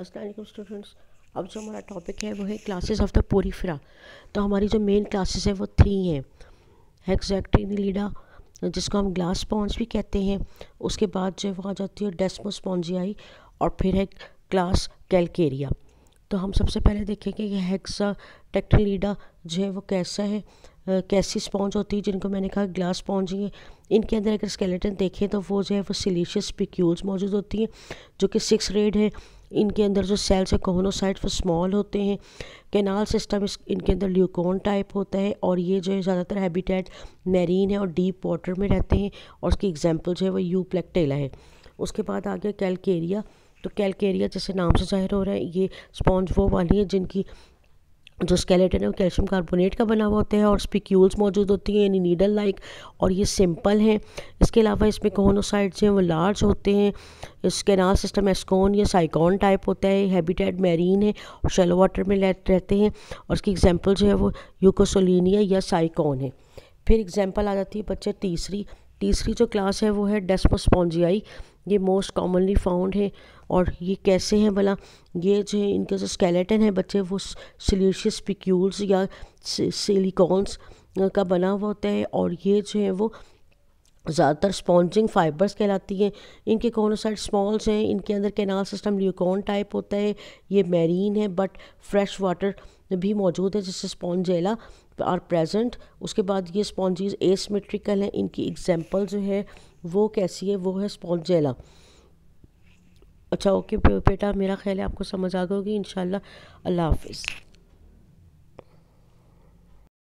Aslam students अब जो हमारा टॉपिक है वो है क्लासेस ऑफ द पोरीफ्रा तो हमारी जो मेन क्लासेस है वो थ्री हैं हेक्सैक्टिनिलीडा जिसको हम ग्लास स्पॉन्ज भी कहते हैं उसके बाद जो वहाँ जाती है डेस्मोस्पॉन्जियाई और फिर है क्लास कैलकेरिया तो हम सबसे पहले देखेंगे कि हेक्सा टेक्टलीडा जो है वो कैसा है कैसी स्पॉन्ज होती है जिनको मैंने कहा ग्लास स्पॉन्ज ही है इनके अंदर अगर स्केलेटन देखें तो वो जो है वो सिलीशियस पिक्यूल्स मौजूद होती हैं जो कि सिक्स रेड है इनके अंदर जो सेल्स है कोहनोसाइट वो स्मॉल होते हैं कैनाल सिस्टम इस इनके अंदर ल्यूकोन टाइप होता है और ये जो है ज़्यादातर हैबिटेट मैरीन है और डीप वाटर में रहते हैं और उसकी एग्जाम्पल जो है वो यू प्लेक्टेला है उसके बाद आ गया कैलकेरिया तो कैलकेरिया जैसे नाम से जाहिर हो रहा है ये स्पॉन्ज वो वाली है जिनकी जो स्केलेटन है वो कैल्शियम कार्बोनेट का बना हुआ होता है और स्पिक्यूल्स मौजूद होती हैं यानी नीडल लाइक और ये सिंपल हैं इसके अलावा इसमें कोहोनोसाइड्स हैं वो लार्ज होते हैं इसके ना सिस्टम एस्कोन या साइकॉन टाइप होता है हैबिटेट मैरीन है और शेलो वाटर में रहते हैं और इसकी एग्जाम्पल जो है वो यूकोसोलिनिया या साइकॉन है फिर एग्जाम्पल आ जाती है बच्चे तीसरी तीसरी जो क्लास है वो है डेस्पोस्पॉन्जियाई ये मोस्ट कॉमनली फाउंड है और ये कैसे हैं भला ये जो है इनका जो स्केलेटन है बच्चे वो सिलीशियस पिक्यूल्स या सिलिकॉन्स का बना हुआ होता है और ये जो है वो ज़्यादातर स्पॉन्जिंग फाइबर्स कहलाती हैं इनके कोनोसाइड स्मॉल्स हैं इनके अंदर कैनाल सिस्टम ल्यूकॉन टाइप होता है ये मैरीन है बट फ्रेश वाटर भी मौजूद है जिससे स्पॉन्जेला आर प्रेजेंट उसके बाद ये स्पॉन्जीज एसमेट्रिकल हैं इनकी एग्जाम्पल जो है वो कैसी है वो है स्पॉन्जेला अच्छा ओके बेटा मेरा ख्याल है आपको समझ आ गया होगी इन अल्लाह हाफिज़